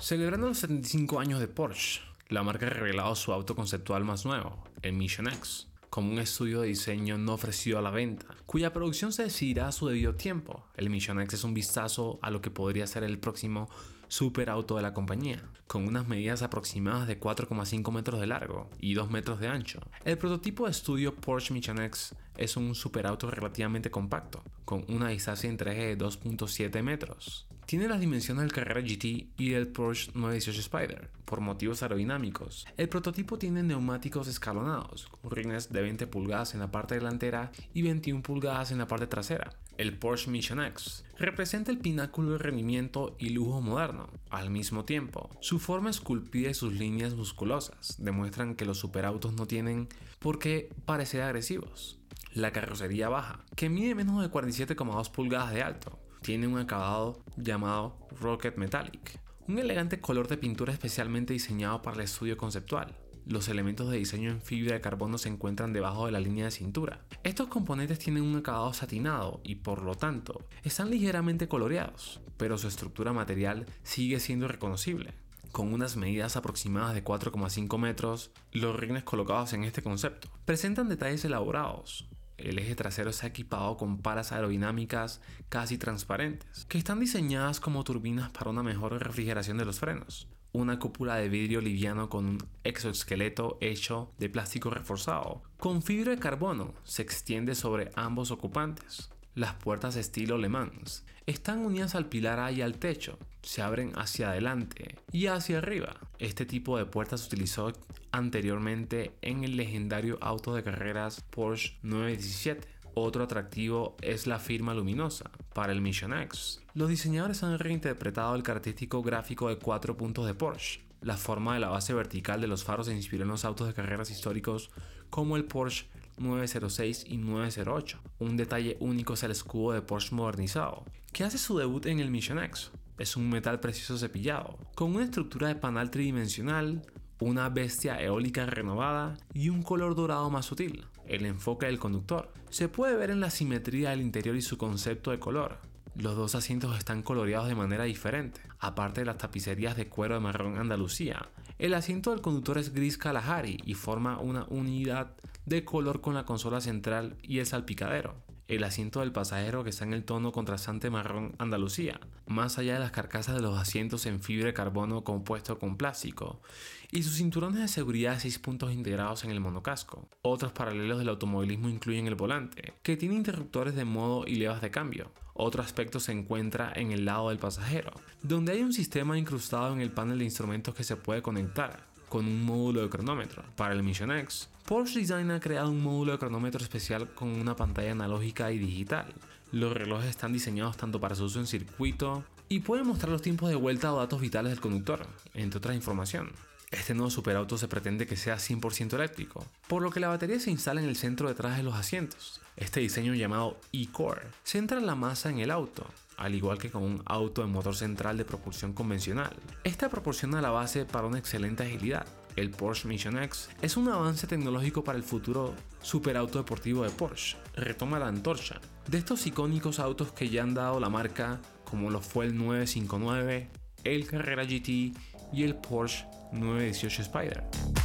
Celebrando los 75 años de Porsche, la marca ha revelado su auto conceptual más nuevo, el Mission X, como un estudio de diseño no ofrecido a la venta, cuya producción se decidirá a su debido tiempo. El Mission X es un vistazo a lo que podría ser el próximo superauto de la compañía, con unas medidas aproximadas de 4,5 metros de largo y 2 metros de ancho. El prototipo de estudio Porsche Mission X es un superauto relativamente compacto, con una distancia entre eje de 2.7 metros tiene las dimensiones del Carrera GT y del Porsche 918 Spider, por motivos aerodinámicos. El prototipo tiene neumáticos escalonados, con rines de 20 pulgadas en la parte delantera y 21 pulgadas en la parte trasera. El Porsche Mission X representa el pináculo de rendimiento y lujo moderno. Al mismo tiempo, su forma esculpida y sus líneas musculosas demuestran que los superautos no tienen por qué parecer agresivos. La carrocería baja, que mide menos de 47,2 pulgadas de alto, tiene un acabado llamado Rocket Metallic, un elegante color de pintura especialmente diseñado para el estudio conceptual. Los elementos de diseño en fibra de carbono se encuentran debajo de la línea de cintura. Estos componentes tienen un acabado satinado y por lo tanto están ligeramente coloreados, pero su estructura material sigue siendo reconocible con unas medidas aproximadas de 4,5 metros, los rines colocados en este concepto presentan detalles elaborados, el eje trasero está equipado con palas aerodinámicas casi transparentes, que están diseñadas como turbinas para una mejor refrigeración de los frenos. Una cúpula de vidrio liviano con un exoesqueleto hecho de plástico reforzado, con fibra de carbono, se extiende sobre ambos ocupantes. Las puertas estilo Le Mans están unidas al pilar A y al techo, se abren hacia adelante y hacia arriba, este tipo de puertas se utilizó anteriormente en el legendario auto de carreras Porsche 917. Otro atractivo es la firma luminosa para el Mission X. Los diseñadores han reinterpretado el característico gráfico de cuatro puntos de Porsche. La forma de la base vertical de los faros se inspiró en los autos de carreras históricos como el Porsche 906 y 908. Un detalle único es el escudo de Porsche modernizado, que hace su debut en el Mission X. Es un metal precioso cepillado, con una estructura de panal tridimensional, una bestia eólica renovada y un color dorado más sutil. El enfoque del conductor se puede ver en la simetría del interior y su concepto de color, los dos asientos están coloreados de manera diferente, aparte de las tapicerías de cuero de marrón Andalucía. El asiento del conductor es gris Kalahari y forma una unidad de color con la consola central y el salpicadero. El asiento del pasajero que está en el tono contrastante marrón Andalucía, más allá de las carcasas de los asientos en fibra de carbono compuesto con plástico, y sus cinturones de seguridad de 6 puntos integrados en el monocasco. Otros paralelos del automovilismo incluyen el volante, que tiene interruptores de modo y levas de cambio, otro aspecto se encuentra en el lado del pasajero, donde hay un sistema incrustado en el panel de instrumentos que se puede conectar con un módulo de cronómetro. Para el Mission X, Porsche Design ha creado un módulo de cronómetro especial con una pantalla analógica y digital. Los relojes están diseñados tanto para su uso en circuito y pueden mostrar los tiempos de vuelta o datos vitales del conductor, entre otras información. Este nuevo superauto se pretende que sea 100% eléctrico, por lo que la batería se instala en el centro detrás de los asientos. Este diseño llamado E-Core centra la masa en el auto, al igual que con un auto de motor central de propulsión convencional. Esta proporciona la base para una excelente agilidad. El Porsche Mission X es un avance tecnológico para el futuro superauto deportivo de Porsche. Retoma la antorcha. De estos icónicos autos que ya han dado la marca, como lo fue el 959, el Carrera GT y el Porsche 918 Spider.